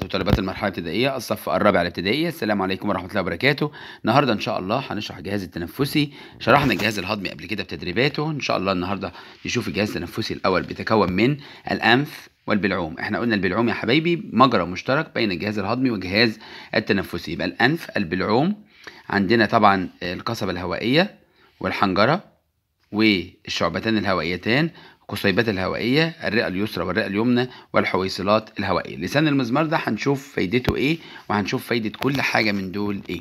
طلبة وطالبات المرحلة الابتدائية الصف الرابع الابتدائي السلام عليكم ورحمة الله وبركاته النهاردة إن شاء الله هنشرح الجهاز التنفسي شرحنا الجهاز الهضمي قبل كده بتدريباته إن شاء الله النهاردة نشوف الجهاز التنفسي الأول بيتكون من الأنف والبلعوم احنا قلنا البلعوم يا حبايبي مجرى مشترك بين الجهاز الهضمي والجهاز التنفسي يبقى الأنف البلعوم عندنا طبعا القصبة الهوائية والحنجرة والشعبتان الهوائيتان القصيبات الهوائية الرئة اليسرى والرئة اليمنى والحويصلات الهوائية لسان المزمار ده هنشوف فايدته ايه وهنشوف فايدة كل حاجة من دول ايه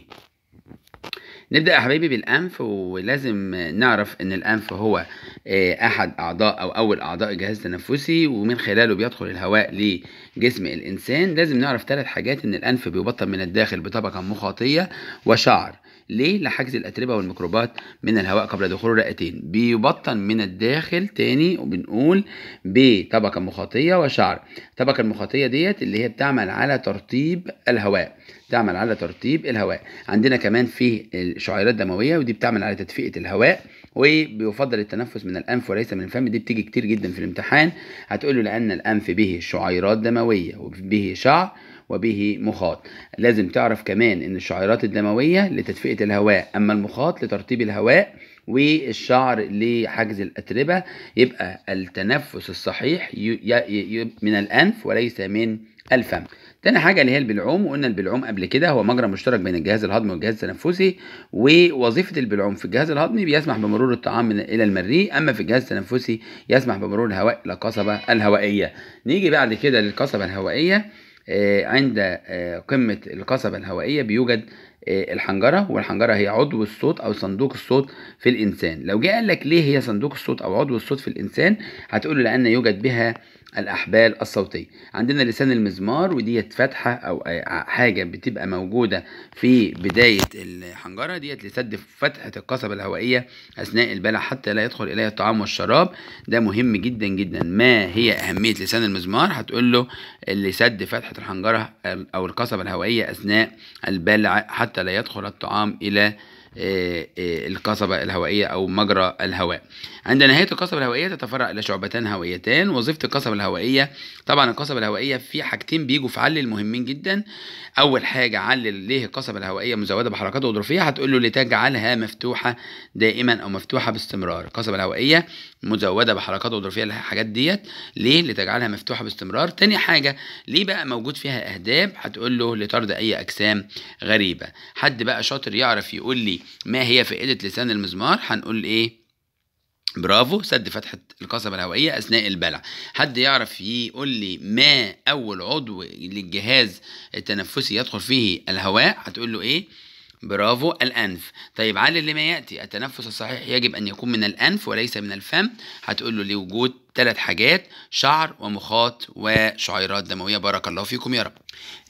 نبدأ يا حبايبي بالأنف ولازم نعرف إن الأنف هو آه، أحد أعضاء أو أول أعضاء الجهاز التنفسي ومن خلاله بيدخل الهواء لجسم الإنسان لازم نعرف ثلاث حاجات إن الأنف بيبطن من الداخل بطبقة مخاطية وشعر ليه لحجز الاتربه والميكروبات من الهواء قبل دخول الرئتين بيبطن من الداخل تاني وبنقول بطبقه مخاطيه وشعر الطبقه المخاطيه ديت اللي هي بتعمل على ترطيب الهواء بتعمل على ترطيب الهواء عندنا كمان في الشعيرات الدمويه ودي بتعمل على تدفئه الهواء وبيفضل التنفس من الانف وليس من الفم دي بتيجي كتير جدا في الامتحان هتقول له لان الانف به شعيرات دمويه وبه شعر وبه مخاط لازم تعرف كمان ان الشعيرات الدمويه لتدفئه الهواء اما المخاط لترطيب الهواء والشعر لحجز الاتربه يبقى التنفس الصحيح من الانف وليس من الفم تاني حاجة اللي هي البلعوم وقلنا البلعوم قبل كده هو مجرى مشترك بين الجهاز الهضمي والجهاز التنفسي ووظيفة البلعوم في الجهاز الهضمي بيسمح بمرور الطعام إلى المريء أما في الجهاز التنفسي يسمح بمرور الهواء إلى القصبة الهوائية نيجي بعد كده للقصبة الهوائية آه، عند آه، قمة القصبة الهوائية بيوجد آه، الحنجرة والحنجرة هي عضو الصوت أو صندوق الصوت في الإنسان لو جه قال لك ليه هي صندوق الصوت أو عضو الصوت في الإنسان هتقول لأن يوجد بها الأحبال الصوتية عندنا لسان المزمار وديت فتحة أو حاجة بتبقى موجودة في بداية الحنجرة ديت لسد فتحة القصبة الهوائية أثناء البلع حتى لا يدخل إليها الطعام والشراب ده مهم جدا جدا ما هي أهمية لسان المزمار هتقول له اللي سد فتحة الحنجرة أو القصبة الهوائية أثناء البلع حتى لا يدخل الطعام إلى آه، آه، القصبة الهوائية أو مجرى الهواء عند نهاية القصبة الهوائية تتفرع إلى شعبتان هوائيتان وظيفة القصبة الهوائية طبعا القصبة الهوائية في حاجتين بيجوا في علل مهمين جدا أول حاجة علل ليه القصبة الهوائية مزودة بحركات غضروفية هتقول له لتجعلها مفتوحة دائما أو مفتوحة باستمرار القصبة الهوائية مزودة بحركات غضروفية الحاجات ديت ليه لتجعلها مفتوحة باستمرار تاني حاجة ليه بقى موجود فيها أهداب هتقول له لطرد أي أجسام غريبة حد بقى شاطر يعرف يقول لي ما هي فائدة لسان المزمار هنقول ايه برافو سد فتحة القصبة الهوائية أثناء البلع حد يعرف يقول لي ما أول عضو للجهاز التنفسي يدخل فيه الهواء هتقول له إيه برافو الأنف طيب اللي لما يأتي التنفس الصحيح يجب أن يكون من الأنف وليس من الفم هتقول له لوجود ثلاث حاجات شعر ومخاط وشعيرات دمويه بارك الله فيكم يا رب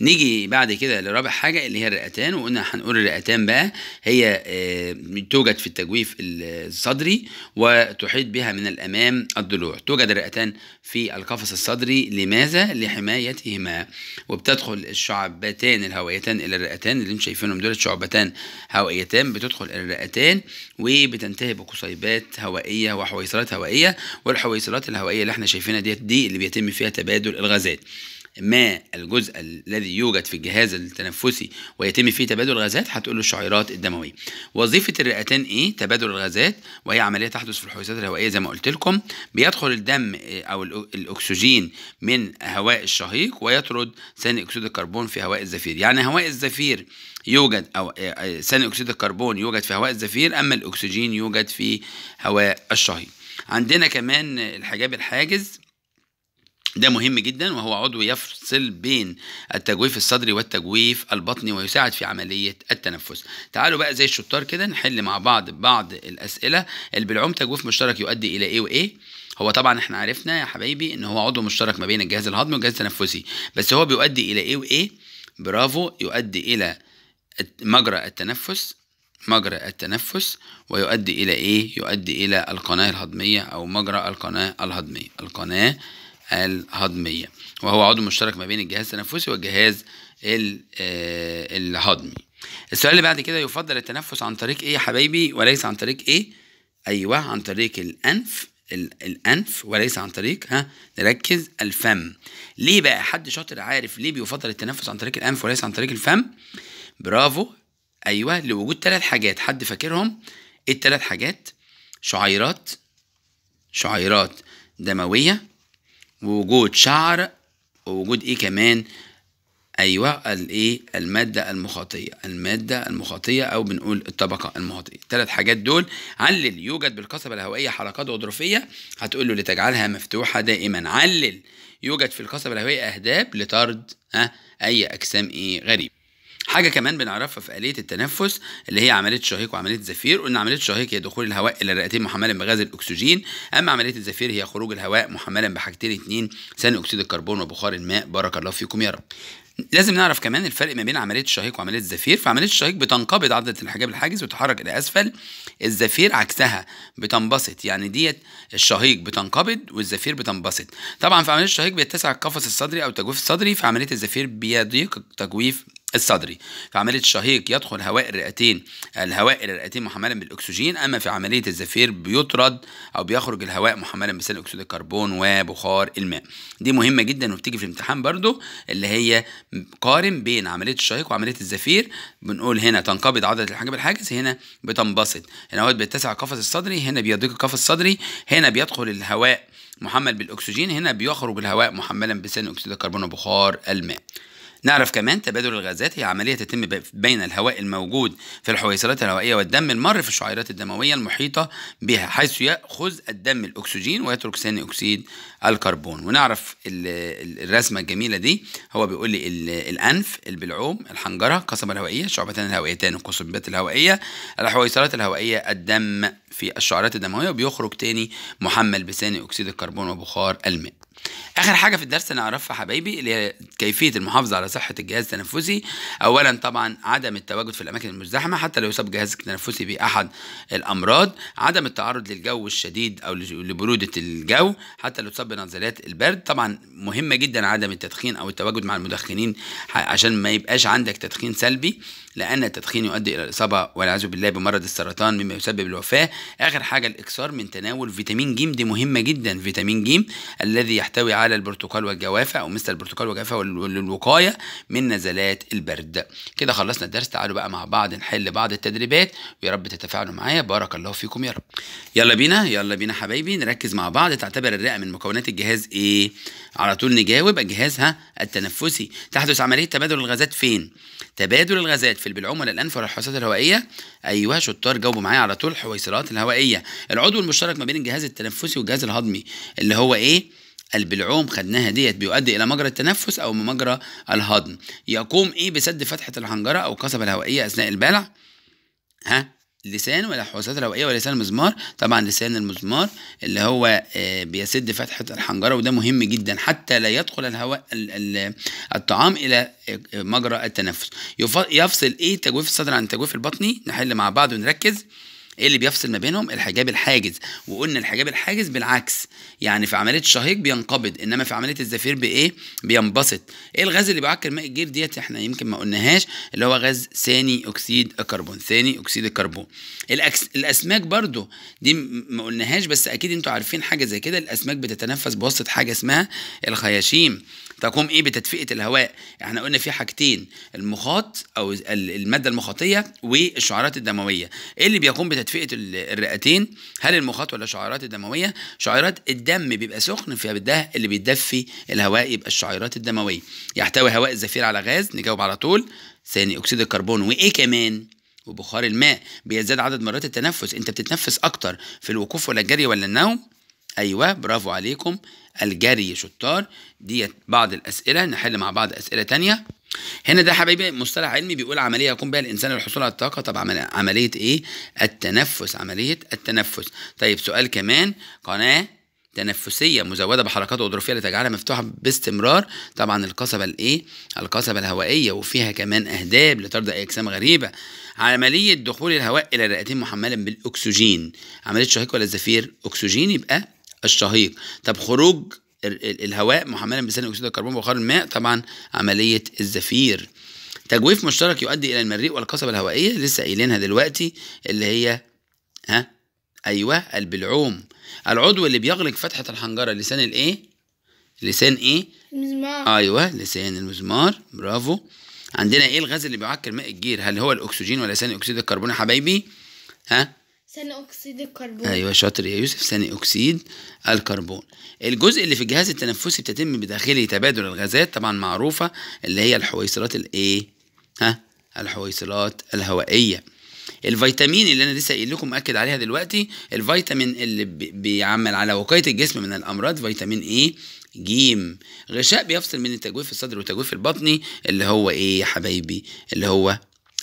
نيجي بعد كده لرابع حاجه اللي هي الرئتان وقلنا هنقول الرئتان بقى هي آه، توجد في التجويف الصدري وتحيط بها من الامام الضلوع توجد الرئتان في القفص الصدري لماذا لحمايتهما وبتدخل الشعبتان الهوائيتان الى الرئتان اللي انتم شايفينهم دول شعبتان هوائيتان بتدخل الرئتان وبتنتهي بقصيبات هوائيه وحويصلات هوائيه والحويصلات الهوائيه اللي احنا شايفينها ديت دي اللي بيتم فيها تبادل الغازات ما الجزء الذي يوجد في الجهاز التنفسي ويتم فيه تبادل الغازات هتقول له الشعيرات الدمويه وظيفه الرئتين ايه تبادل الغازات وهي عمليه تحدث في الحويصات الهوائيه زي ما قلت لكم بيدخل الدم او الاكسجين من هواء الشهيق ويطرد ثاني اكسيد الكربون في هواء الزفير يعني هواء الزفير يوجد او آه، آه، ثاني اكسيد الكربون يوجد في هواء الزفير اما الاكسجين يوجد في هواء الشهيق عندنا كمان الحجاب الحاجز ده مهم جدا وهو عضو يفصل بين التجويف الصدري والتجويف البطني ويساعد في عملية التنفس تعالوا بقى زي الشطار كده نحل مع بعض بعض الأسئلة البلعوم تجويف مشترك يؤدي إلى إيه وإيه هو طبعا احنا عرفنا يا حبايبي ان هو عضو مشترك ما بين الجهاز الهضمي والجهاز التنفسي بس هو بيؤدي الى ايه وايه برافو يؤدي الى مجرى التنفس مجرى التنفس ويؤدي إلى إيه؟ يؤدي إلى القناة الهضمية أو مجرى القناة الهضمية القناة الهضمية وهو عضو مشترك ما بين الجهاز التنفسي والجهاز آه، الهضمي السؤال اللي بعد كده يفضل التنفس عن طريق ايه يا حبايبي وليس عن طريق ايه ايوه عن طريق الانف الانف وليس عن طريق ها نركز الفم ليه بقى حد شاطر عارف ليه بيفضل التنفس عن طريق الانف وليس عن طريق الفم برافو ايوه لوجود ثلاث حاجات حد فاكرهم ايه الثلاث حاجات شعيرات شعيرات دمويه ووجود شعر ووجود ايه كمان ايوه الايه الماده المخاطيه الماده المخاطيه او بنقول الطبقه المخاطيه ثلاث حاجات دول علل يوجد بالقصبه الهوائيه حركات غضروفيه هتقول له لتجعلها مفتوحه دائما علل يوجد في القصبه الهوائيه اهداب لطرد ها اي اجسام ايه غريب حاجة كمان بنعرفها في آلية التنفس اللي هي عملية شهيق وعملية زفير قلنا عملية شهيق هي دخول الهواء إلى الرئتين محملا بغاز الأكسجين أما عملية الزفير هي خروج الهواء محملا بحاجتين اتنين ثاني أكسيد الكربون وبخار الماء بارك الله فيكم يا رب لازم نعرف كمان الفرق ما بين عمليه الشهيق وعمليه الزفير فعمليه الشهيق بتنقبض عضله الحجاب الحاجز وتتحرك الى اسفل الزفير عكسها بتنبسط يعني ديت الشهيق بتنقبض والزفير بتنبسط طبعا في عمليه الشهيق بيتسع القفص الصدري او التجويف الصدري في عمليه الزفير بيضيق التجويف الصدري في عملية الشهيق يدخل هواء الرئتين الهواء إلى الرئتين محملا بالأكسجين أما في عملية الزفير بيطرد أو بيخرج الهواء محملا بثاني أكسيد الكربون وبخار الماء دي مهمة جدا وبتيجي في الامتحان برضو اللي هي قارن بين عملية الشهيق وعملية الزفير بنقول هنا تنقبض عضلة الحجاب الحاجز هنا بتنبسط هنا هو بيتسع القفص الصدري هنا بيضيق القفص الصدري هنا بيدخل الهواء محمل بالأكسجين هنا بيخرج الهواء محملا بثاني أكسيد الكربون وبخار الماء نعرف كمان تبادل الغازات هي عملية تتم بين الهواء الموجود في الحويصلات الهوائية والدم المر في الشعيرات الدموية المحيطة بها حيث يأخذ الدم الأكسجين ويترك ثاني أكسيد الكربون ونعرف الرسمة الجميلة دي هو بيقول لي الأنف البلعوم الحنجرة القصبة الهوائية الشعبتان الهوائيتان القصبات الهوائية الحويصلات الهوائية الدم في الشعيرات الدموية وبيخرج تاني محمل بثاني أكسيد الكربون وبخار الماء اخر حاجه في الدرس انا اعرفها حبايبي اللي هي كيفيه المحافظه على صحه الجهاز التنفسي اولا طبعا عدم التواجد في الاماكن المزدحمه حتى لو يصاب جهازك التنفسي باحد الامراض عدم التعرض للجو الشديد او لبروده الجو حتى لو تصاب بنظريات البرد طبعا مهمه جدا عدم التدخين او التواجد مع المدخنين عشان ما يبقاش عندك تدخين سلبي لان التدخين يؤدي الى الاصابه والعياذ بالله بمرض السرطان مما يسبب الوفاه اخر حاجه الاكثار من تناول فيتامين ج دي مهمه جدا فيتامين ج الذي يحتوي على البرتقال والجوافة أو مثل البرتقال والجوافة للوقاية من نزلات البرد كده خلصنا الدرس تعالوا بقى مع بعض نحل بعض التدريبات ويا رب تتفاعلوا معايا بارك الله فيكم يا رب يلا بينا يلا بينا حبايبي نركز مع بعض تعتبر الرئة من مكونات الجهاز إيه على طول نجاوب جهازها التنفسي تحدث عملية تبادل الغازات فين تبادل الغازات في البلعوم ولا الأنف ولا الحويصلات الهوائية أيوه شطار جاوبوا معايا على طول الحويصلات الهوائية العضو المشترك ما بين الجهاز التنفسي والجهاز الهضمي اللي هو إيه البلعوم خدناها ديت بيؤدي الى مجرى التنفس او مجرى الهضم يقوم ايه بسد فتحه الحنجره او قصبه الهوائيه اثناء البلع ها لسان والاحوصات الهوائيه ولسان المزمار طبعا لسان المزمار اللي هو آه، بيسد فتحه الحنجره وده مهم جدا حتى لا يدخل الهواء الطعام الى آه، مجرى التنفس يفصل ايه تجويف الصدر عن التجويف البطني نحل مع بعض ونركز ايه اللي بيفصل ما بينهم الحجاب الحاجز وقلنا الحجاب الحاجز بالعكس يعني في عمليه الشهيق بينقبض انما في عمليه الزفير بايه بينبسط ايه الغاز اللي بيعكر ماء الجير ديت احنا يمكن ما قلناهاش اللي هو غاز ثاني اكسيد الكربون ثاني اكسيد الكربون الأكس... الاسماك برضو دي ما قلناهاش بس اكيد انتوا عارفين حاجه زي كده الاسماك بتتنفس بواسطه حاجه اسمها الخياشيم تقوم ايه بتدفئه الهواء يعني احنا قلنا في حاجتين المخاط او الماده المخاطيه والشعيرات الدمويه ايه اللي بيقوم بتدفئه الرئتين هل المخاط ولا الشعيرات الدمويه شعيرات الدم بيبقى سخن فده اللي بيدفي الهواء يبقى الشعيرات الدمويه يحتوي هواء الزفير على غاز نجاوب على طول ثاني اكسيد الكربون وايه كمان وبخار الماء بيزداد عدد مرات التنفس انت بتتنفس اكتر في الوقوف ولا الجري ولا النوم ايوه برافو عليكم الجري شطار ديت بعض الاسئله نحل مع بعض اسئله تانية هنا ده حبايبي مصطلح علمي بيقول عمليه يقوم بها الانسان للحصول على الطاقه طب عمليه ايه التنفس عمليه التنفس طيب سؤال كمان قناه تنفسيه مزوده بحركات غضروفيه لتجعلها مفتوحه باستمرار طبعا القصبه الايه القصبه الهوائيه وفيها كمان اهداب لطرد اي اجسام غريبه عمليه دخول الهواء الى الرئتين محملا بالاكسجين عمليه شهيق ولا الزفير اكسجين يبقى الشهيق طب خروج الهواء محملا بثاني اكسيد الكربون بخار الماء طبعا عمليه الزفير تجويف مشترك يؤدي الى المريء والقصبه الهوائيه لسه قايلينها دلوقتي اللي هي ها ايوه البلعوم العضو اللي بيغلق فتحه الحنجره لسان الايه لسان ايه المزمار ايوه لسان المزمار برافو عندنا ايه الغاز اللي بيعكر ماء الجير هل هو الاكسجين ولا ثاني اكسيد الكربون يا حبايبي ها ثاني اكسيد الكربون ايوه شاطر يا يوسف ثاني اكسيد الكربون الجزء اللي في الجهاز التنفسي بتتم بداخله تبادل الغازات طبعا معروفه اللي هي الحويصلات الايه ها الحويصلات الهوائيه الفيتامين اللي انا لسه قايل لكم اكد عليها دلوقتي الفيتامين اللي بيعمل على وقايه الجسم من الامراض فيتامين ايه جيم غشاء بيفصل من التجويف في الصدر والتجويف البطني اللي هو ايه يا حبايبي اللي هو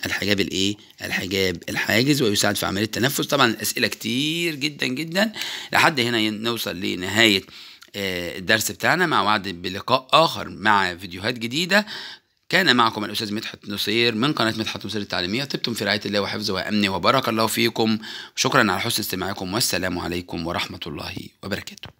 الحجاب الايه الحجاب الحاجز ويساعد في عمليه التنفس طبعا الاسئله كتير جدا جدا لحد هنا نوصل لنهايه آه، الدرس بتاعنا مع وعد بلقاء اخر مع فيديوهات جديده كان معكم الأستاذ مدحت نصير من قناة مدحت نصير التعليمية طبتم في رعاية الله وحفظه وأمنه وبارك الله فيكم شكرا على حسن استماعكم والسلام عليكم ورحمة الله وبركاته